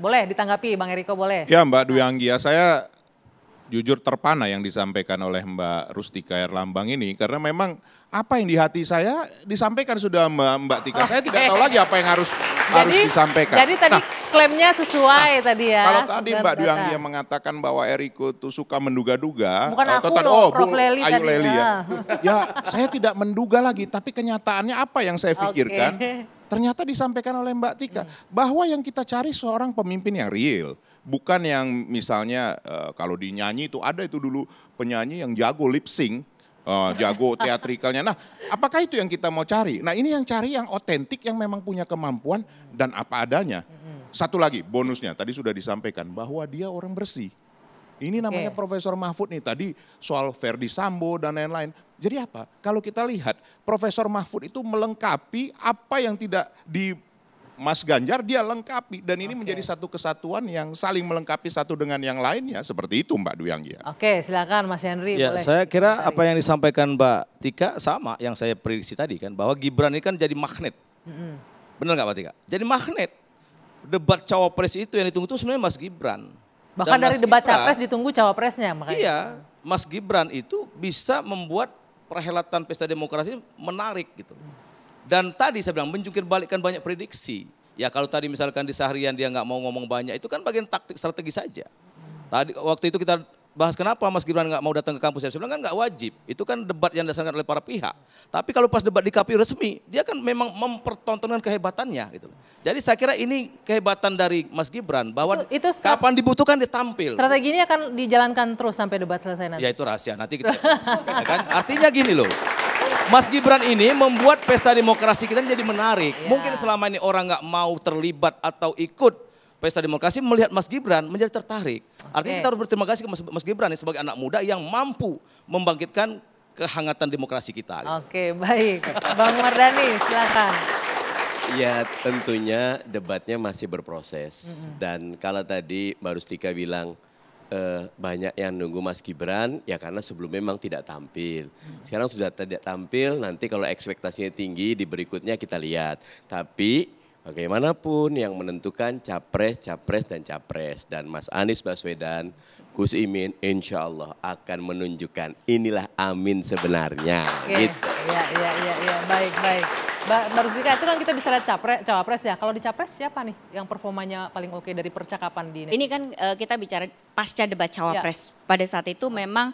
Boleh ditanggapi Bang Eriko boleh. Ya Mbak Dwi Anggia, ya, saya jujur terpana yang disampaikan oleh Mbak Rustika Erlambang ini karena memang apa yang di hati saya disampaikan sudah Mbak Mbak Tika. Saya tidak tahu lagi apa yang harus jadi, harus disampaikan. Jadi tadi nah, klaimnya sesuai nah, tadi ya. Kalau tadi Mbak Dwi Anggia mengatakan bahwa Eriko itu suka menduga-duga. Bukan aku tadi, loh, oh, Prof. Leli Ayu tadi. Leli ya. ya. ya saya tidak menduga lagi tapi kenyataannya apa yang saya pikirkan. Okay. Ternyata disampaikan oleh Mbak Tika hmm. bahwa yang kita cari seorang pemimpin yang real, bukan yang misalnya uh, kalau dinyanyi itu ada itu dulu penyanyi yang jago lip sync, uh, jago teatrikalnya. Nah, apakah itu yang kita mau cari? Nah, ini yang cari yang otentik yang memang punya kemampuan dan apa adanya. Hmm. Satu lagi bonusnya tadi sudah disampaikan bahwa dia orang bersih. Ini namanya okay. Profesor Mahfud nih tadi soal Verdi Sambo dan lain-lain. Jadi apa? Kalau kita lihat Profesor Mahfud itu melengkapi apa yang tidak di Mas Ganjar dia lengkapi dan ini okay. menjadi satu kesatuan yang saling melengkapi satu dengan yang lainnya seperti itu Mbak ya. Oke, silakan Mas Henry. Ya, boleh. saya kira apa yang disampaikan Mbak Tika sama yang saya prediksi tadi kan bahwa Gibran ini kan jadi magnet. Mm-hmm. Benar nggak Mbak Tika? Jadi magnet. Debat cawapres itu yang ditunggu itu sebenarnya Mas Gibran. Bahkan dan dari Mas debat Gibran, capres ditunggu cawapresnya makanya. Iya, Mas Gibran itu bisa membuat perhelatan pesta demokrasi menarik gitu. Dan tadi saya bilang menjungkir balikkan banyak prediksi. Ya kalau tadi misalkan di seharian dia nggak mau ngomong banyak, itu kan bagian taktik strategi saja. Tadi waktu itu kita bahas kenapa Mas Gibran nggak mau datang ke kampus saya bilang kan nggak wajib itu kan debat yang dasarkan oleh para pihak tapi kalau pas debat di KPU resmi dia kan memang mempertontonkan kehebatannya gitu jadi saya kira ini kehebatan dari Mas Gibran bahwa itu, itu kapan dibutuhkan ditampil strategi ini akan dijalankan terus sampai debat selesai nanti ya itu rahasia nanti kita ya kan artinya gini loh Mas Gibran ini membuat pesta demokrasi kita jadi menarik. Ya. Mungkin selama ini orang nggak mau terlibat atau ikut Pesta Demokrasi melihat Mas Gibran menjadi tertarik. Artinya kita harus berterima kasih ke Mas, Mas Gibran sebagai anak muda yang mampu membangkitkan kehangatan demokrasi kita. Gitu. Oke, baik. Bang Mardhani, silakan. Ya tentunya debatnya masih berproses mm-hmm. dan kalau tadi Mbak Rustika bilang eh, banyak yang nunggu Mas Gibran ya karena sebelumnya memang tidak tampil. Sekarang sudah tidak tampil nanti kalau ekspektasinya tinggi di berikutnya kita lihat. Tapi Bagaimanapun yang menentukan capres, capres, dan capres. Dan Mas Anies Baswedan, Gus Imin, insya Allah akan menunjukkan inilah amin sebenarnya. Okay. Gitu. Ya, ya, ya, ya. Baik, baik. Mbak Rusdika, itu kan kita bisa bicara capres, cawapres ya. Kalau di capres siapa nih yang performanya paling oke dari percakapan di Ini kan uh, kita bicara pasca debat cawapres. Ya. Pada saat itu memang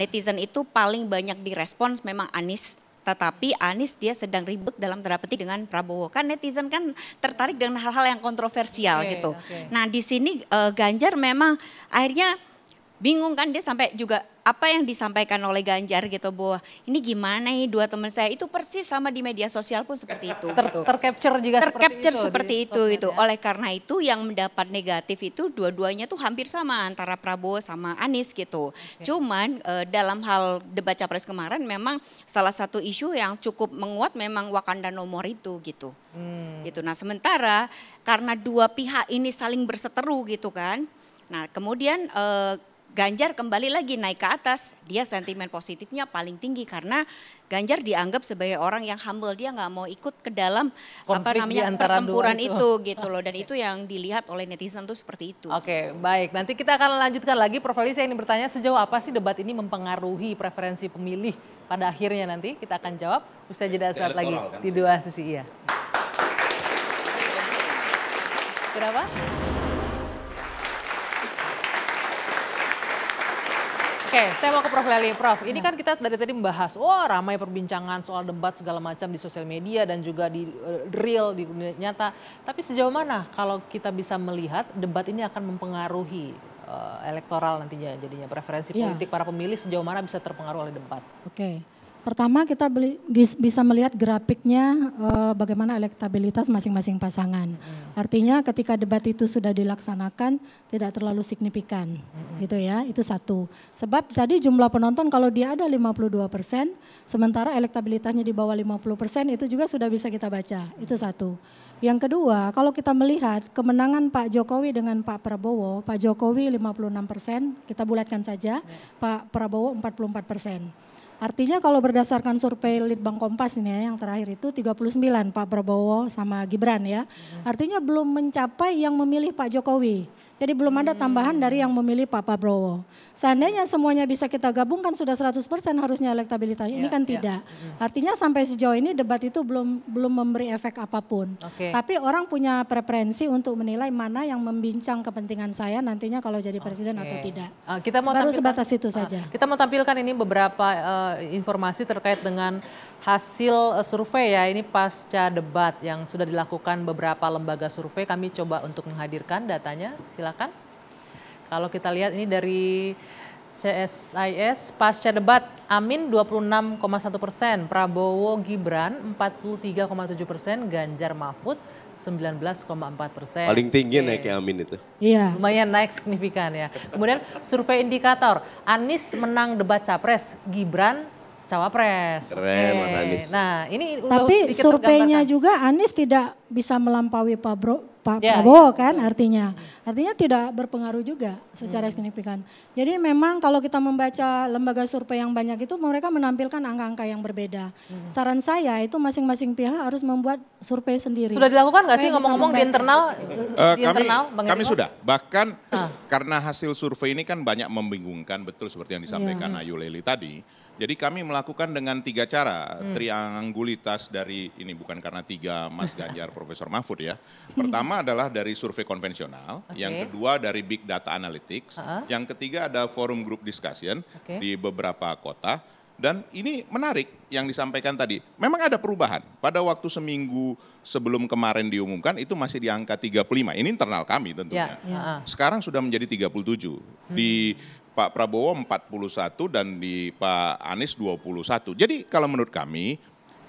netizen itu paling banyak direspons memang Anies tetapi Anies dia sedang ribut dalam tanda petik dengan Prabowo. Kan netizen kan tertarik dengan hal-hal yang kontroversial okay, gitu. Okay. Nah, di sini uh, Ganjar memang akhirnya bingung kan dia sampai juga apa yang disampaikan oleh Ganjar gitu Bu. Ini gimana nih dua teman saya itu persis sama di media sosial pun seperti itu gitu. Tercapture juga tercapture seperti itu, seperti itu gitu. Ya. Oleh karena itu yang mendapat negatif itu dua-duanya tuh hampir sama antara Prabowo sama Anies gitu. Okay. Cuman e, dalam hal debat capres kemarin memang salah satu isu yang cukup menguat memang Wakanda nomor itu gitu. Hmm. Gitu. Nah, sementara karena dua pihak ini saling berseteru gitu kan. Nah, kemudian e, Ganjar kembali lagi naik ke atas, dia sentimen positifnya paling tinggi karena Ganjar dianggap sebagai orang yang humble, dia nggak mau ikut ke dalam Konflik apa namanya pertempuran itu. itu gitu loh dan itu yang dilihat oleh netizen tuh seperti itu. Oke, okay, baik. Nanti kita akan lanjutkan lagi Prof. Ali saya ingin bertanya sejauh apa sih debat ini mempengaruhi preferensi pemilih pada akhirnya nanti kita akan jawab usai jeda saat lagi kan, di dua sisi iya. Berapa? Oke, saya mau ke Prof Leli. Prof, ini ya. kan kita dari tadi membahas, wah ramai perbincangan soal debat segala macam di sosial media dan juga di uh, real, di dunia nyata. Tapi sejauh mana kalau kita bisa melihat debat ini akan mempengaruhi uh, elektoral nantinya jadinya, preferensi ya. politik para pemilih sejauh mana bisa terpengaruh oleh debat? Oke. Okay. Pertama kita beli, bisa melihat grafiknya uh, bagaimana elektabilitas masing-masing pasangan. Artinya ketika debat itu sudah dilaksanakan tidak terlalu signifikan, gitu ya. Itu satu. Sebab tadi jumlah penonton kalau dia ada 52 persen, sementara elektabilitasnya di bawah 50 persen itu juga sudah bisa kita baca. Itu satu. Yang kedua, kalau kita melihat kemenangan Pak Jokowi dengan Pak Prabowo, Pak Jokowi 56 persen, kita bulatkan saja, Pak Prabowo 44 persen. Artinya kalau berdasarkan survei Litbang Kompas ini ya, yang terakhir itu 39 Pak Prabowo sama Gibran ya. Iya. Artinya belum mencapai yang memilih Pak Jokowi. Jadi belum ada tambahan dari yang memilih Pak Prabowo. Seandainya semuanya bisa kita gabungkan sudah 100% harusnya elektabilitas. Ini ya, kan iya. tidak. Artinya sampai sejauh ini debat itu belum belum memberi efek apapun. Okay. Tapi orang punya preferensi untuk menilai mana yang membincang kepentingan saya nantinya kalau jadi presiden okay. atau tidak. Ah, kita mau Baru sebatas itu ah, saja. kita mau tampilkan ini beberapa uh, informasi terkait dengan hasil eh, survei ya. Ini pasca debat yang sudah dilakukan beberapa lembaga survei. Kami coba untuk menghadirkan datanya. Silakan silakan. Kalau kita lihat ini dari CSIS pasca debat Amin 26,1 persen, Prabowo Gibran 43,7 persen, Ganjar Mahfud 19,4 persen. Paling tinggi naik naiknya Amin itu. Iya. Lumayan naik signifikan ya. Kemudian survei indikator, Anies menang debat capres, Gibran cawapres. Keren Mas Anies. Nah ini tapi surveinya juga Anies tidak bisa melampaui Pak Bro, Pak yeah, ya. Prabowo yeah. kan ya. artinya. Artinya tidak berpengaruh juga secara hmm. signifikan. Jadi memang kalau kita membaca lembaga survei yang banyak itu mereka menampilkan angka-angka yang berbeda. Hmm. Saran saya itu masing-masing pihak harus membuat survei sendiri. Sudah dilakukan nggak sih ngomong-ngomong di internal? Uh, di kami internal, kami sudah. Bahkan ah. karena hasil survei ini kan banyak membingungkan betul seperti yang disampaikan yeah. Ayu Leli tadi jadi kami melakukan dengan tiga cara, hmm. trianggulitas dari ini bukan karena tiga Mas Ganjar Profesor Mahfud ya. Pertama adalah dari survei konvensional, okay. yang kedua dari big data analytics, uh -huh. yang ketiga ada forum group discussion okay. di beberapa kota dan ini menarik yang disampaikan tadi. Memang ada perubahan. Pada waktu seminggu sebelum kemarin diumumkan itu masih di angka 35. Ini internal kami tentunya. Ya, ya. Sekarang sudah menjadi 37. Hmm. Di Pak Prabowo 41 dan di Pak Anies 21. Jadi kalau menurut kami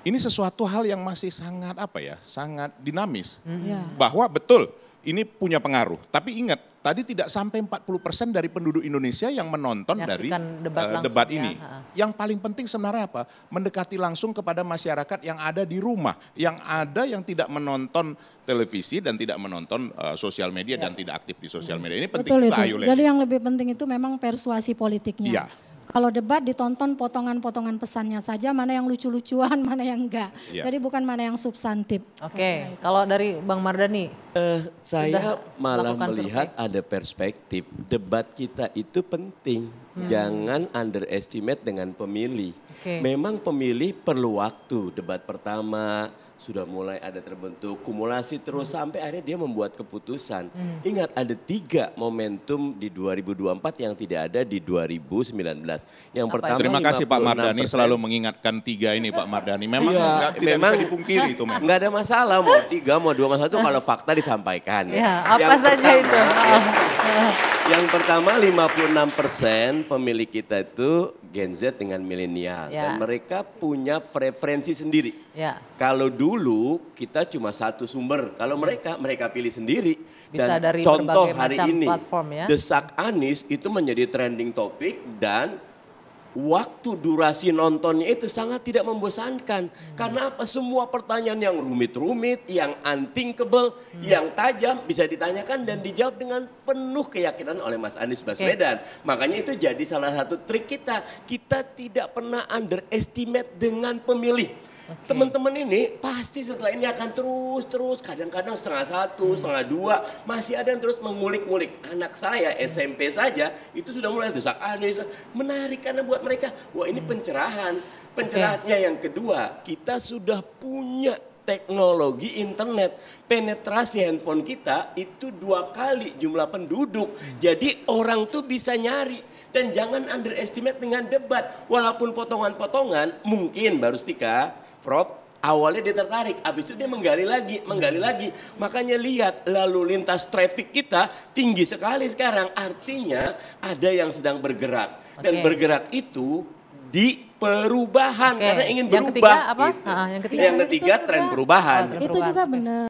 ini sesuatu hal yang masih sangat apa ya, sangat dinamis. Hmm. Ya. Bahwa betul ini punya pengaruh, tapi ingat tadi tidak sampai 40% dari penduduk Indonesia yang menonton Yaksikan dari debat, uh, debat ya. ini. Ya yang paling penting sebenarnya apa? Mendekati langsung kepada masyarakat yang ada di rumah, yang ada yang tidak menonton televisi dan tidak menonton uh, sosial media ya. dan tidak aktif di sosial media. Ini penting Betul itu. Ayu. Jadi yang lebih penting itu memang persuasi politiknya. Ya. Kalau debat ditonton potongan-potongan pesannya saja, mana yang lucu-lucuan, mana yang enggak. Yeah. Jadi bukan mana yang substantif. Oke, okay. kalau dari Bang Mardani? Uh, eh, saya malah melihat survei. ada perspektif. Debat kita itu penting. Hmm. Jangan underestimate dengan pemilih. Okay. Memang pemilih perlu waktu. Debat pertama, sudah mulai ada terbentuk kumulasi terus hmm. sampai akhirnya dia membuat keputusan. Hmm. Ingat ada tiga momentum di 2024 yang tidak ada di 2019. Yang Apa pertama Terima kasih Pak Mardani selalu mengingatkan tiga ini Pak Mardani. Iya, memang ya, enggak, tidak memang, bisa dipungkiri itu memang. Enggak ada masalah mau tiga mau dua mau satu kalau fakta disampaikan. Ya, apa yang saja pertama, itu. Ya, yang pertama 56 persen pemilih kita itu Gen Z dengan milenial ya. dan mereka punya preferensi sendiri. Ya. Kalau dulu kita cuma satu sumber, kalau ya. mereka mereka pilih sendiri. Bisa dan dari contoh hari ini platform, ya. desak Anies itu menjadi trending topik dan waktu durasi nontonnya itu sangat tidak membosankan. Hmm. Karena apa? Semua pertanyaan yang rumit-rumit, yang unthinkable, hmm. yang tajam bisa ditanyakan dan dijawab dengan penuh keyakinan oleh Mas Anies Baswedan. Okay. Makanya itu jadi salah satu trik kita. Kita tidak pernah underestimate dengan pemilih. Okay. Teman-teman ini pasti setelah ini akan terus terus kadang-kadang setengah satu hmm. setengah dua masih ada yang terus mengulik-ngulik anak saya hmm. SMP saja itu sudah mulai desak aneh menarik karena buat mereka wah ini hmm. pencerahan pencerahannya okay. yang kedua kita sudah punya teknologi internet. Penetrasi handphone kita itu dua kali jumlah penduduk. Hmm. Jadi orang tuh bisa nyari dan jangan underestimate dengan debat. Walaupun potongan-potongan mungkin baru Stika Prof awalnya dia tertarik, habis itu dia menggali lagi, menggali lagi. Makanya lihat lalu lintas traffic kita tinggi sekali sekarang. Artinya ada yang sedang bergerak dan okay. bergerak itu di perubahan okay. karena ingin berubah. Yang ketiga apa? Gitu. Ha, yang ketiga, yang ketiga tren perubahan. Itu juga benar.